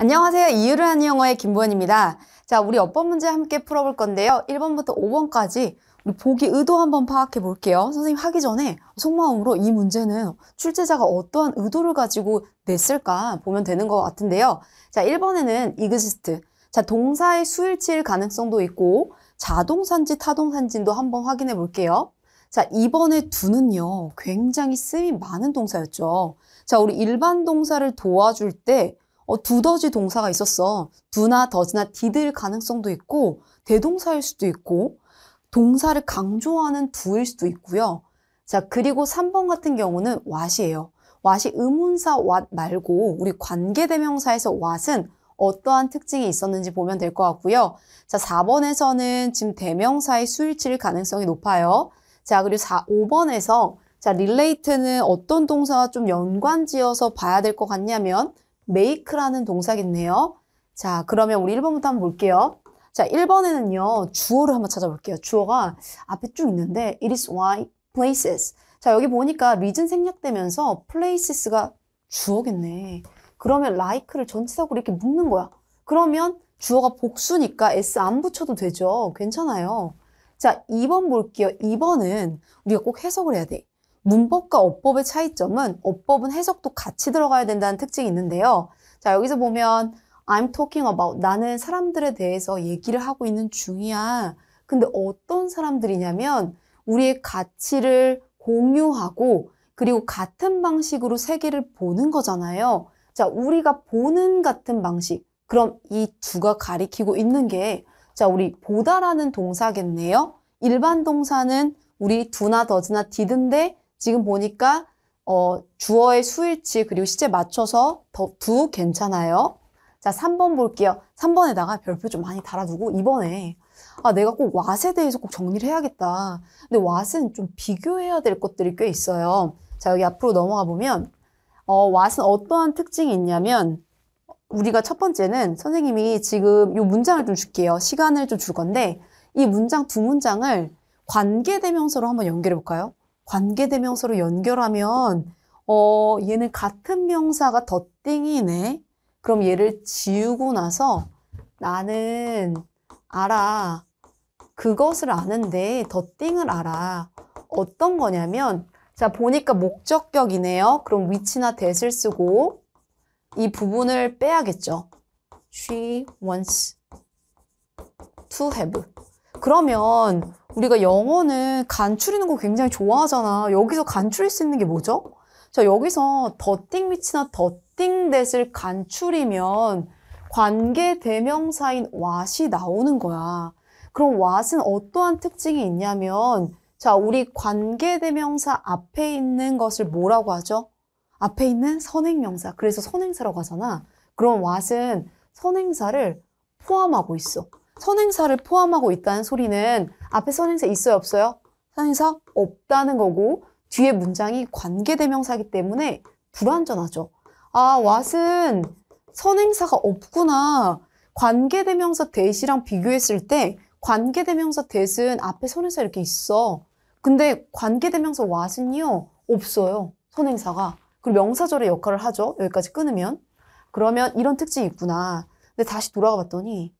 안녕하세요. 이유를 하는 영어의 김보현입니다. 자, 우리 어법 문제 함께 풀어볼 건데요. 1번부터 5번까지 우리 보기 의도 한번 파악해 볼게요. 선생님 하기 전에 속마음으로 이 문제는 출제자가 어떠한 의도를 가지고 냈을까 보면 되는 것 같은데요. 자, 1번에는 exist. 자, 동사의 수일치일 가능성도 있고 자동산지, 타동산지도 한번 확인해 볼게요. 자, 2번의 두는요 굉장히 쓰임이 많은 동사였죠. 자, 우리 일반 동사를 도와줄 때 어, 두더지 동사가 있었어. 두나 더지나 디드일 가능성도 있고 대동사일 수도 있고 동사를 강조하는 부일 수도 있고요. 자, 그리고 3번 같은 경우는 what이에요. what이 의문사 what 말고 우리 관계대명사에서 what은 어떠한 특징이 있었는지 보면 될 것 같고요. 자, 4번에서는 지금 대명사의 수일치일 가능성이 높아요. 자, 그리고 4, 5번에서 자, 릴레이트는 어떤 동사와 좀 연관지어서 봐야 될 것 같냐면 make라는 동사겠네요. 자, 그러면 우리 1번부터 한번 볼게요. 자, 1번에는요, 주어를 한번 찾아볼게요. 주어가 앞에 쭉 있는데, it is why places. 자, 여기 보니까 리즌 생략되면서 places가 주어겠네. 그러면 like를 전치사고로 이렇게 묶는 거야. 그러면 주어가 복수니까 s 안 붙여도 되죠. 괜찮아요. 자, 2번 볼게요. 2번은 우리가 꼭 해석을 해야 돼. 문법과 어법의 차이점은 어법은 해석도 같이 들어가야 된다는 특징이 있는데요. 자, 여기서 보면 I'm talking about 나는 사람들에 대해서 얘기를 하고 있는 중이야. 근데 어떤 사람들이냐면 우리의 가치를 공유하고 그리고 같은 방식으로 세계를 보는 거잖아요. 자, 우리가 보는 같은 방식. 그럼 이 두가 가리키고 있는 게 자, 우리 보다라는 동사겠네요. 일반 동사는 우리 두나 더즈나 디든데 지금 보니까 어, 주어의 수일치 그리고 시제 맞춰서 더, 두 괜찮아요. 자, 3번 볼게요. 3번에다가 별표 좀 많이 달아두고 2번에 아, 내가 꼭 왓에 대해서 꼭 정리를 해야겠다. 근데 왓은 좀 비교해야 될 것들이 꽤 있어요. 자, 여기 앞으로 넘어가 보면 어, 왓은 어떠한 특징이 있냐면 우리가 첫 번째는 선생님이 지금 이 문장을 좀 줄게요. 시간을 좀 줄 건데 이 문장 두 문장을 관계대명사로 한번 연결해 볼까요? 관계대명사로 연결하면 어, 얘는 같은 명사가 더띵이네 그럼 얘를 지우고 나서 나는 알아. 그것을 아는데 더띵을 알아. 어떤 거냐면 자 보니까 목적격이네요. 그럼 위치나 대을 쓰고 이 부분을 빼야겠죠. She wants to have. 그러면 우리가 영어는 간추리는 거 굉장히 좋아하잖아. 여기서 간추릴 수 있는 게 뭐죠? 자, 여기서 더띵 위치나 더띵 t h a 을 간추리면 관계 대명사인 what이 나오는 거야. 그럼 what은 어떠한 특징이 있냐면 자, 우리 관계 대명사 앞에 있는 것을 뭐라고 하죠? 앞에 있는 선행명사. 그래서 선행사라고 하잖아. 그럼 what은 선행사를 포함하고 있어. 선행사를 포함하고 있다는 소리는 앞에 선행사 있어요, 없어요? 선행사 없다는 거고 뒤에 문장이 관계대명사기 때문에 불완전하죠. 아, 왓은 선행사가 없구나. 관계대명사 대시랑 비교했을 때 관계대명사 대신 앞에 선행사 이렇게 있어. 근데 관계대명사 왓은요 없어요. 선행사가. 그리고 명사절의 역할을 하죠. 여기까지 끊으면. 그러면 이런 특징이 있구나. 근데 다시 돌아가 봤더니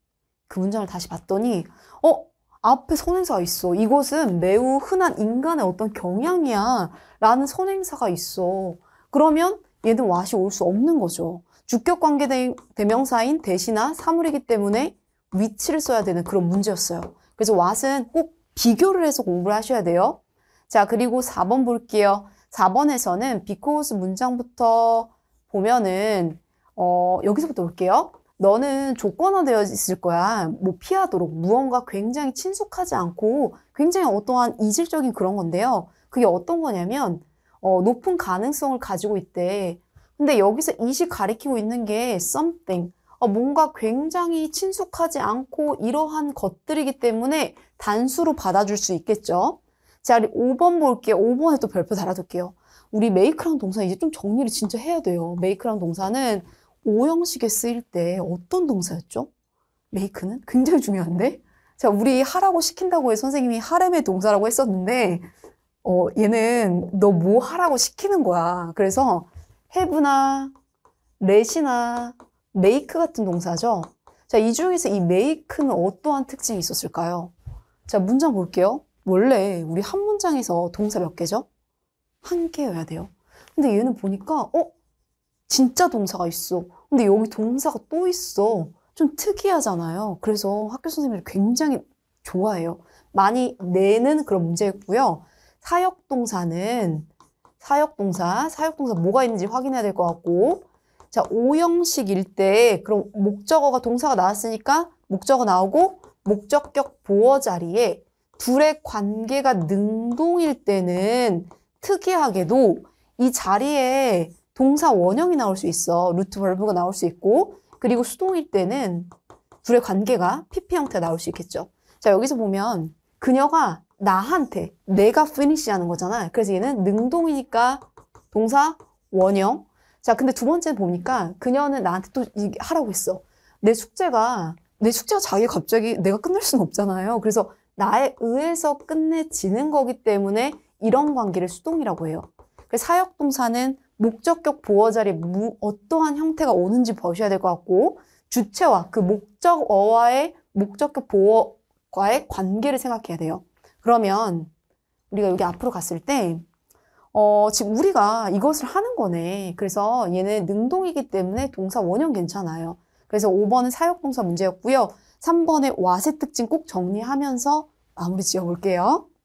그 문장을 다시 봤더니 어? 앞에 선행사가 있어. 이곳은 매우 흔한 인간의 어떤 경향이야. 라는 선행사가 있어. 그러면 얘는 왓이 올 수 없는 거죠. 주격 관계 대명사인 대시나 사물이기 때문에 위치를 써야 되는 그런 문제였어요. 그래서 왓은 꼭 비교를 해서 공부를 하셔야 돼요. 자, 그리고 4번 볼게요. 4번에서는 because 문장부터 보면은 어, 여기서부터 볼게요. 너는 조건화되어 있을 거야. 뭐 피하도록 무언가 굉장히 친숙하지 않고 굉장히 어떠한 이질적인 그런 건데요. 그게 어떤 거냐면 어, 높은 가능성을 가지고 있대. 근데 여기서 이시 가리키고 있는 게 something. 어, 뭔가 굉장히 친숙하지 않고 이러한 것들이기 때문에 단수로 받아줄 수 있겠죠. 자, 우리 5번 볼게요. 5번에 또 별표 달아둘게요. 우리 메이크랑 동사 이제 좀 정리를 진짜 해야 돼요. 메이크랑 동사는 오형식에 쓰일 때 어떤 동사였죠? 메이크는? 굉장히 중요한데? 자, 우리 하라고 시킨다고 해 선생님이 하렘의 동사라고 했었는데, 어, 얘는 너 뭐 하라고 시키는 거야. 그래서 have나 let이나 make 같은 동사죠. 자, 이 중에서 이 make는 어떠한 특징이 있었을까요? 자, 문장 볼게요. 원래 우리 한 문장에서 동사 몇 개죠? 한 개여야 돼요. 근데 얘는 보니까, 어? 진짜 동사가 있어. 근데 여기 동사가 또 있어. 좀 특이하잖아요. 그래서 학교 선생님들 굉장히 좋아해요. 많이 내는 그런 문제였고요. 사역동사는 사역동사, 사역동사 뭐가 있는지 확인해야 될 것 같고 자, 오형식일 때 그럼 목적어가 동사가 나왔으니까 목적어 나오고 목적격 보어 자리에 둘의 관계가 능동일 때는 특이하게도 이 자리에 동사 원형이 나올 수 있어. 루트 벌브가 나올 수 있고 그리고 수동일 때는 둘의 관계가 PP 형태가 나올 수 있겠죠. 자 여기서 보면 그녀가 나한테 내가 finish 하는 거잖아. 그래서 얘는 능동이니까 동사 원형. 자 근데 두 번째 는 보니까 그녀는 나한테 또 하라고 했어. 내 숙제가 내 숙제가 자기 갑자기 내가 끝낼 수는 없잖아요. 그래서 나에 의해서 끝내지는 거기 때문에 이런 관계를 수동이라고 해요. 그래서 사역동사는 목적격 보호자리 무, 어떠한 형태가 오는지 보셔야 될 것 같고 주체와 그 목적어와의 목적격 보호과의 관계를 생각해야 돼요. 그러면 우리가 여기 앞으로 갔을 때 어, 지금 우리가 이것을 하는 거네. 그래서 얘는 능동이기 때문에 동사 원형 괜찮아요. 그래서 5번은 사역동사 문제였고요. 3번의 와세 특징 꼭 정리하면서 마무리 지어볼게요.